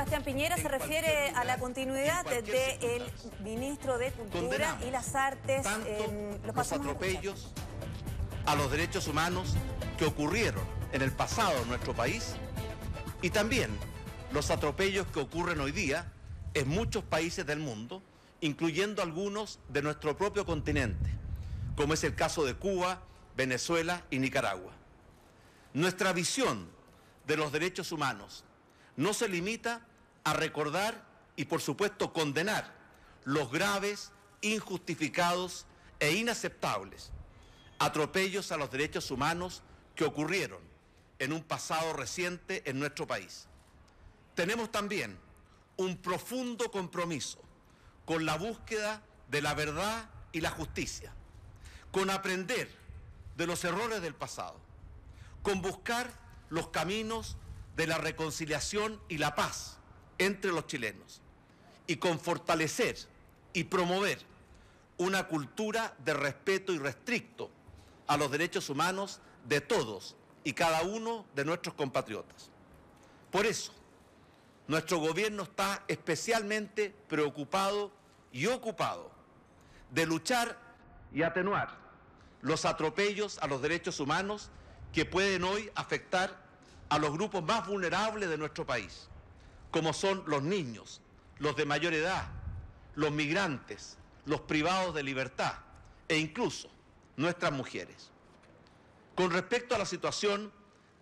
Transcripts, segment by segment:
Sebastián Piñera se refiere a la continuidad del el ministro de Cultura y las Artes. en eh, los, los atropellos a, a los derechos humanos que ocurrieron en el pasado en nuestro país y también los atropellos que ocurren hoy día en muchos países del mundo, incluyendo algunos de nuestro propio continente, como es el caso de Cuba, Venezuela y Nicaragua. Nuestra visión de los derechos humanos no se limita a recordar y por supuesto condenar los graves, injustificados e inaceptables atropellos a los derechos humanos que ocurrieron en un pasado reciente en nuestro país. Tenemos también un profundo compromiso con la búsqueda de la verdad y la justicia, con aprender de los errores del pasado, con buscar los caminos de la reconciliación y la paz entre los chilenos y con fortalecer y promover una cultura de respeto y restricto a los derechos humanos de todos y cada uno de nuestros compatriotas. Por eso, nuestro gobierno está especialmente preocupado y ocupado de luchar y atenuar los atropellos a los derechos humanos que pueden hoy afectar a los grupos más vulnerables de nuestro país como son los niños, los de mayor edad, los migrantes, los privados de libertad e incluso nuestras mujeres. Con respecto a la situación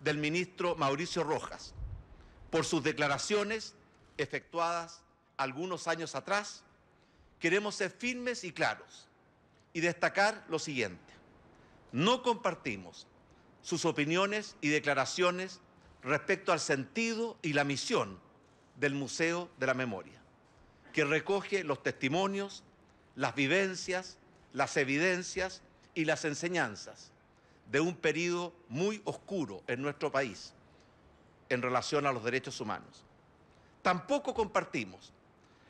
del ministro Mauricio Rojas, por sus declaraciones efectuadas algunos años atrás, queremos ser firmes y claros y destacar lo siguiente. No compartimos sus opiniones y declaraciones respecto al sentido y la misión del Museo de la Memoria, que recoge los testimonios, las vivencias, las evidencias y las enseñanzas de un periodo muy oscuro en nuestro país en relación a los derechos humanos. Tampoco compartimos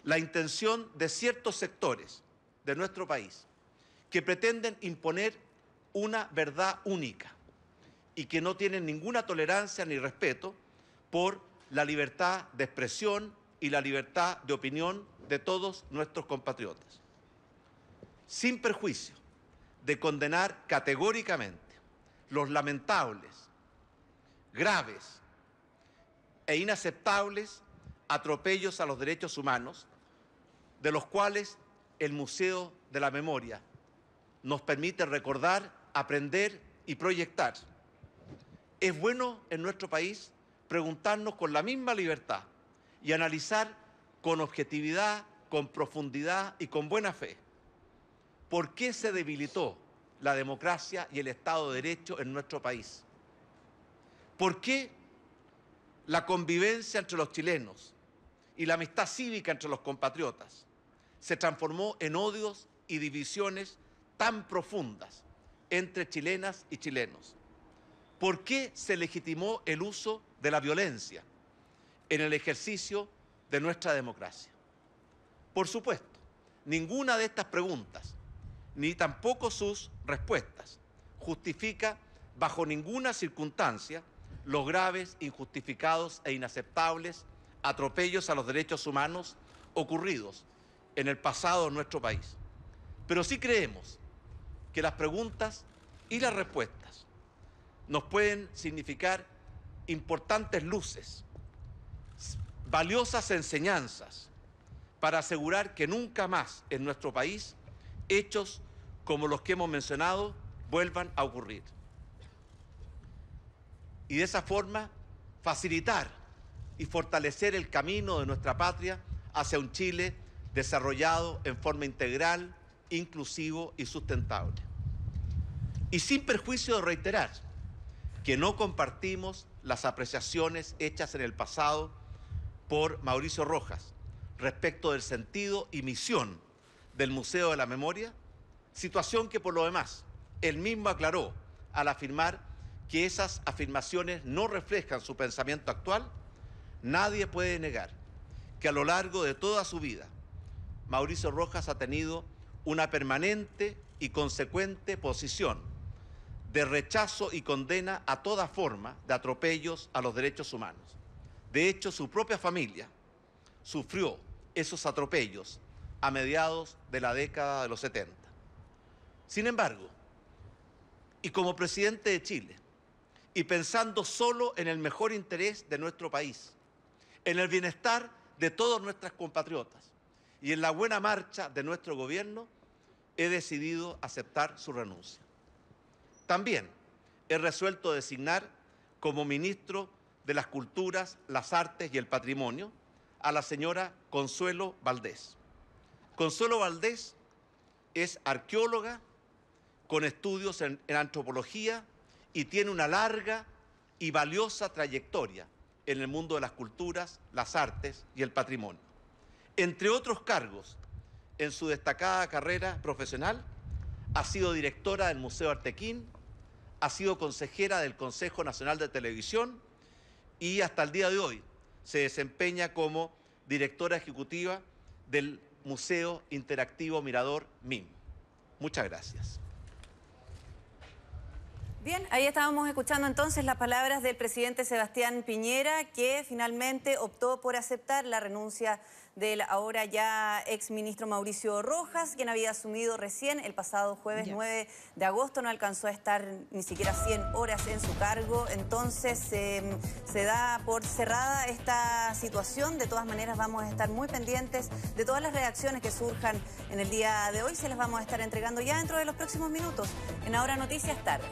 la intención de ciertos sectores de nuestro país que pretenden imponer una verdad única y que no tienen ninguna tolerancia ni respeto por la libertad de expresión y la libertad de opinión de todos nuestros compatriotas, sin perjuicio de condenar categóricamente los lamentables, graves e inaceptables atropellos a los derechos humanos, de los cuales el Museo de la Memoria nos permite recordar, aprender y proyectar. Es bueno en nuestro país preguntarnos con la misma libertad y analizar con objetividad, con profundidad y con buena fe por qué se debilitó la democracia y el Estado de Derecho en nuestro país. ¿Por qué la convivencia entre los chilenos y la amistad cívica entre los compatriotas se transformó en odios y divisiones tan profundas entre chilenas y chilenos? ¿Por qué se legitimó el uso de la violencia en el ejercicio de nuestra democracia? Por supuesto, ninguna de estas preguntas, ni tampoco sus respuestas, justifica bajo ninguna circunstancia los graves, injustificados e inaceptables atropellos a los derechos humanos ocurridos en el pasado en nuestro país. Pero sí creemos que las preguntas y las respuestas nos pueden significar importantes luces, valiosas enseñanzas para asegurar que nunca más en nuestro país hechos como los que hemos mencionado vuelvan a ocurrir. Y de esa forma facilitar y fortalecer el camino de nuestra patria hacia un Chile desarrollado en forma integral, inclusivo y sustentable. Y sin perjuicio de reiterar que no compartimos las apreciaciones hechas en el pasado por Mauricio Rojas respecto del sentido y misión del Museo de la Memoria, situación que por lo demás él mismo aclaró al afirmar que esas afirmaciones no reflejan su pensamiento actual, nadie puede negar que a lo largo de toda su vida Mauricio Rojas ha tenido una permanente y consecuente posición de rechazo y condena a toda forma de atropellos a los derechos humanos. De hecho, su propia familia sufrió esos atropellos a mediados de la década de los 70. Sin embargo, y como presidente de Chile, y pensando solo en el mejor interés de nuestro país, en el bienestar de todos nuestros compatriotas y en la buena marcha de nuestro gobierno, he decidido aceptar su renuncia. También he resuelto designar como ministro de las Culturas, las Artes y el Patrimonio a la señora Consuelo Valdés. Consuelo Valdés es arqueóloga con estudios en, antropología y tiene una larga y valiosa trayectoria en el mundo de las culturas, las artes y el patrimonio. Entre otros cargos, en su destacada carrera profesional, ha sido directora del Museo Artequín, ha sido consejera del Consejo Nacional de Televisión y hasta el día de hoy se desempeña como directora ejecutiva del Museo Interactivo Mirador MIM. Muchas gracias. Bien, ahí estábamos escuchando entonces las palabras del presidente Sebastián Piñera, que finalmente optó por aceptar la renuncia del ahora ya exministro Mauricio Rojas, quien había asumido recién el pasado jueves 9 de agosto, no alcanzó a estar ni siquiera 100 horas en su cargo, entonces em, se da por cerrada esta situación, de todas maneras vamos a estar muy pendientes de todas las reacciones que surjan en el día de hoy, se las vamos a estar entregando ya dentro de los próximos minutos en Ahora Noticias Tarde.